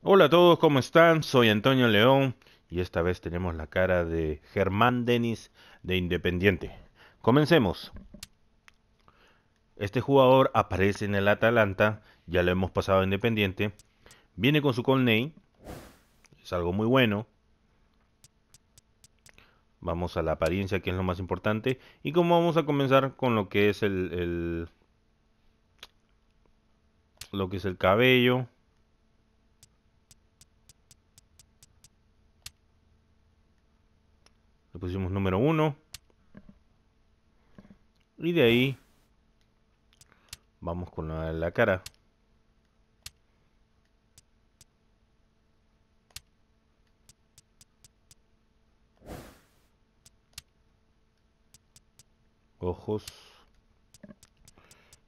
Hola a todos, ¿cómo están? Soy Antonio León y esta vez tenemos la cara de Germán Denis de Independiente. Comencemos. Este jugador aparece en el Atalanta, ya lo hemos pasado a Independiente. Viene con su Colney, es algo muy bueno. Vamos a la apariencia, que es lo más importante. Y como vamos a comenzar con lo que es el lo que es el cabello pusimos número uno Y de ahí vamos con la cara. Ojos.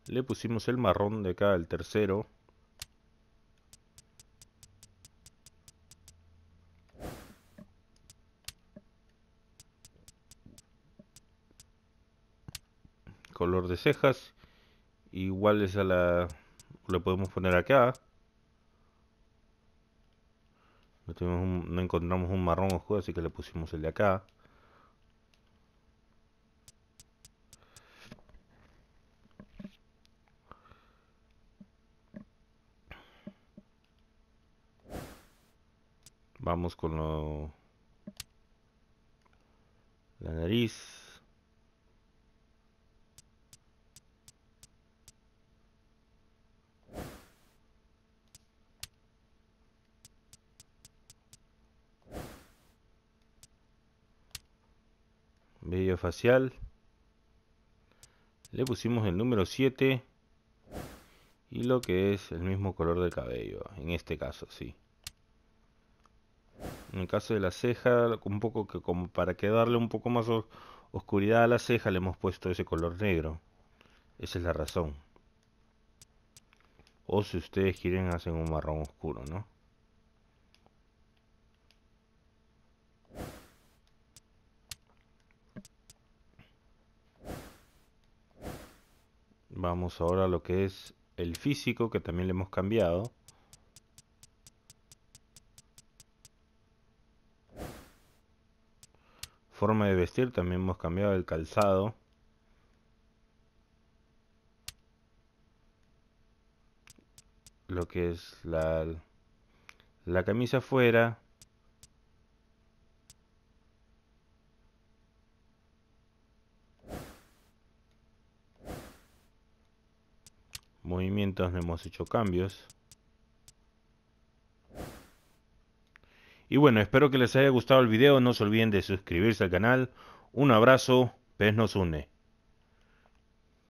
Le pusimos el marrón de acá, el tercero. color de cejas iguales a la le podemos poner acá no, tenemos no encontramos un marrón oscuro así que le pusimos el de acá vamos con lo la nariz Bello facial. Le pusimos el número 7. Y lo que es el mismo color del cabello. En este caso, sí. En el caso de la ceja, un poco que como para que darle un poco más oscuridad a la ceja, le hemos puesto ese color negro. Esa es la razón. O si ustedes quieren, hacen un marrón oscuro, ¿no? Vamos ahora a lo que es el físico, que también le hemos cambiado. Forma de vestir, también hemos cambiado el calzado. Lo que es la, camisa afuera. movimientos no hemos hecho cambios. Y bueno, espero que les haya gustado el video. No se olviden de suscribirse al canal. Un abrazo. pez nos une.